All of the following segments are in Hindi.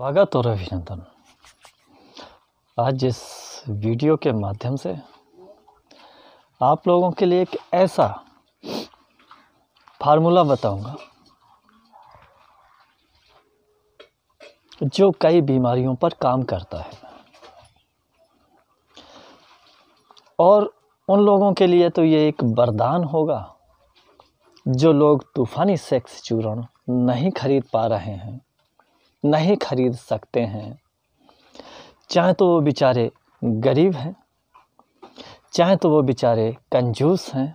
स्वागत और अभिनंदन आज इस वीडियो के माध्यम से आप लोगों के लिए एक ऐसा फार्मूला बताऊंगा जो कई बीमारियों पर काम करता है और उन लोगों के लिए तो ये एक वरदान होगा जो लोग तूफ़ानी सेक्स चूरण नहीं खरीद पा रहे हैं नहीं खरीद सकते हैं चाहे तो वो बेचारे गरीब हैं चाहे तो वो बेचारे कंजूस हैं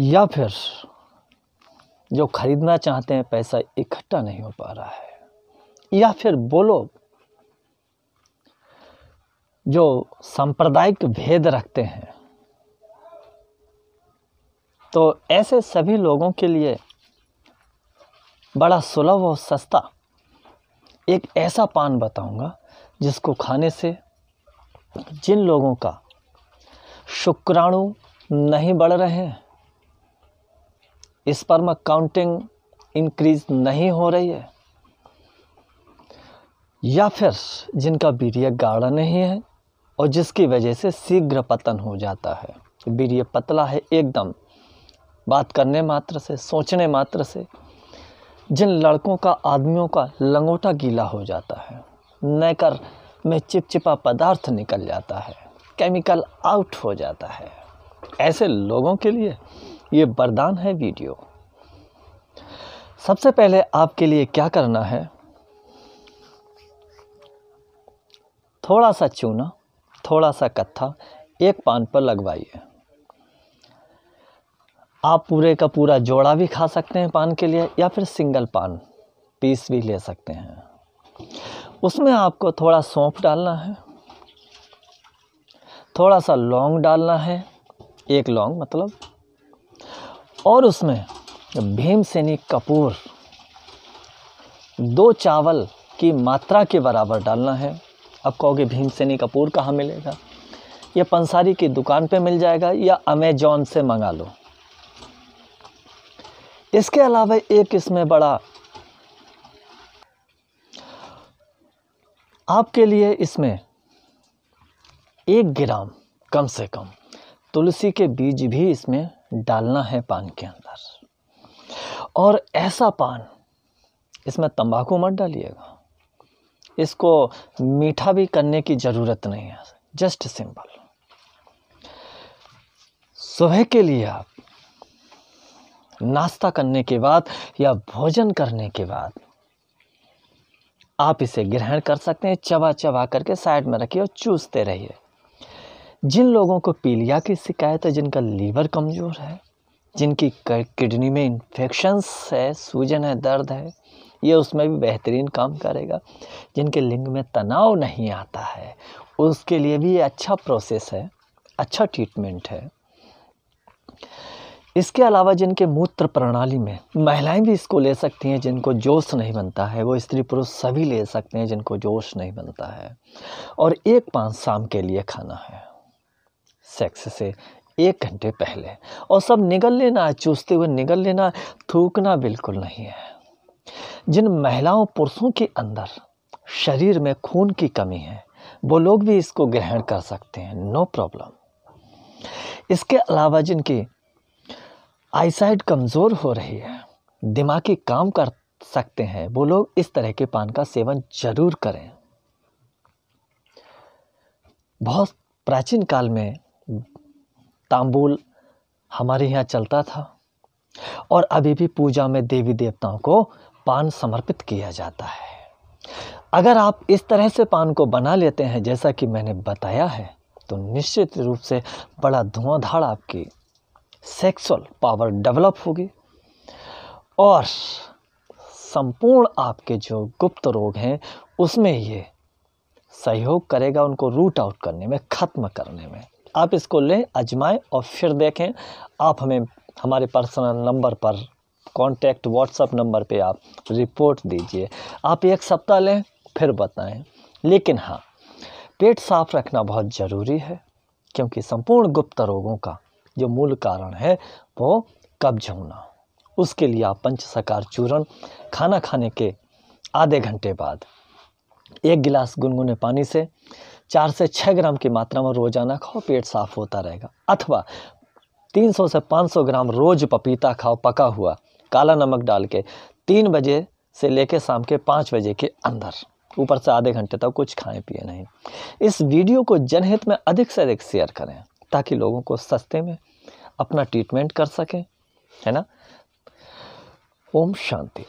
या फिर जो खरीदना चाहते हैं पैसा इकट्ठा नहीं हो पा रहा है या फिर वो लोग जो सांप्रदायिक भेद रखते हैं तो ऐसे सभी लोगों के लिए बड़ा सुलभ और सस्ता एक ऐसा पान बताऊंगा जिसको खाने से जिन लोगों का शुक्राणु नहीं बढ़ रहे हैं इस पर मैं काउंटिंग इंक्रीज नहीं हो रही है या फिर जिनका बीरिया गाढ़ा नहीं है और जिसकी वजह से शीघ्र पतन हो जाता है बीरिया पतला है एकदम बात करने मात्र से सोचने मात्र से जिन लड़कों का आदमियों का लंगोटा गीला हो जाता है नैकर में चिपचिपा पदार्थ निकल जाता है केमिकल आउट हो जाता है ऐसे लोगों के लिए ये वरदान है वीडियो सबसे पहले आपके लिए क्या करना है थोड़ा सा चूना थोड़ा सा कत्था एक पान पर लगवाइए आप पूरे का पूरा जोड़ा भी खा सकते हैं पान के लिए या फिर सिंगल पान पीस भी ले सकते हैं उसमें आपको थोड़ा सौंफ डालना है थोड़ा सा लौंग डालना है एक लौंग मतलब और उसमें भीमसेनी कपूर दो चावल की मात्रा के बराबर डालना है अब कहोगे भीमसेनी कपूर कहाँ मिलेगा ये पंसारी की दुकान पे मिल जाएगा या अमेजॉन से मंगा लो इसके अलावा एक इसमें बड़ा आपके लिए इसमें एक ग्राम कम से कम तुलसी के बीज भी इसमें डालना है पान के अंदर और ऐसा पान इसमें तंबाकू मत डालिएगा इसको मीठा भी करने की ज़रूरत नहीं है जस्ट सिंपल सुबह के लिए आप नाश्ता करने के बाद या भोजन करने के बाद आप इसे ग्रहण कर सकते हैं चबा चबा करके साइड में रखिए और चूसते रहिए जिन लोगों को पीलिया की शिकायत है जिनका लीवर कमज़ोर है जिनकी किडनी में इन्फेक्शंस है सूजन है दर्द है ये उसमें भी बेहतरीन काम करेगा जिनके लिंग में तनाव नहीं आता है उसके लिए भी ये अच्छा प्रोसेस है अच्छा ट्रीटमेंट है इसके अलावा जिनके मूत्र प्रणाली में महिलाएं भी इसको ले सकती हैं जिनको जोश नहीं बनता है वो स्त्री पुरुष सभी ले सकते हैं जिनको जोश नहीं बनता है और एक पान शाम के लिए खाना है सेक्स से एक घंटे पहले और सब निगल लेना है चूसते हुए निगल लेना थूकना बिल्कुल नहीं है जिन महिलाओं पुरुषों के अंदर शरीर में खून की कमी है वो लोग भी इसको ग्रहण कर सकते हैं नो प्रॉब्लम इसके अलावा जिनकी आईसाइट कमज़ोर हो रही है दिमागी काम कर सकते हैं वो लोग इस तरह के पान का सेवन जरूर करें बहुत प्राचीन काल में तांबूल हमारे यहाँ चलता था और अभी भी पूजा में देवी देवताओं को पान समर्पित किया जाता है अगर आप इस तरह से पान को बना लेते हैं जैसा कि मैंने बताया है तो निश्चित रूप से बड़ा धुआंधार आपकी सेक्सुअल पावर डेवलप होगी और संपूर्ण आपके जो गुप्त रोग हैं उसमें ये सहयोग करेगा उनको रूट आउट करने में ख़त्म करने में आप इसको लें अजमाएं और फिर देखें आप हमें हमारे पर्सनल नंबर पर कांटेक्ट व्हाट्सएप नंबर पे आप रिपोर्ट दीजिए आप एक सप्ताह लें फिर बताएं लेकिन हाँ पेट साफ रखना बहुत ज़रूरी है क्योंकि संपूर्ण गुप्त रोगों का जो मूल कारण है वो कब्ज होना उसके लिए आप सकार चूर्ण खाना खाने के आधे घंटे बाद एक गिलास गुनगुने पानी से चार से छः ग्राम की मात्रा में रोजाना खाओ पेट साफ होता रहेगा अथवा 300 से 500 ग्राम रोज पपीता खाओ पका हुआ काला नमक डाल के तीन बजे से लेकर शाम के पाँच बजे के अंदर ऊपर से आधे घंटे तक कुछ खाएं पिए नहीं इस वीडियो को जनहित में अधिक से अधिक शेयर करें ताकि लोगों को सस्ते में अपना ट्रीटमेंट कर सकें है ना ओम शांति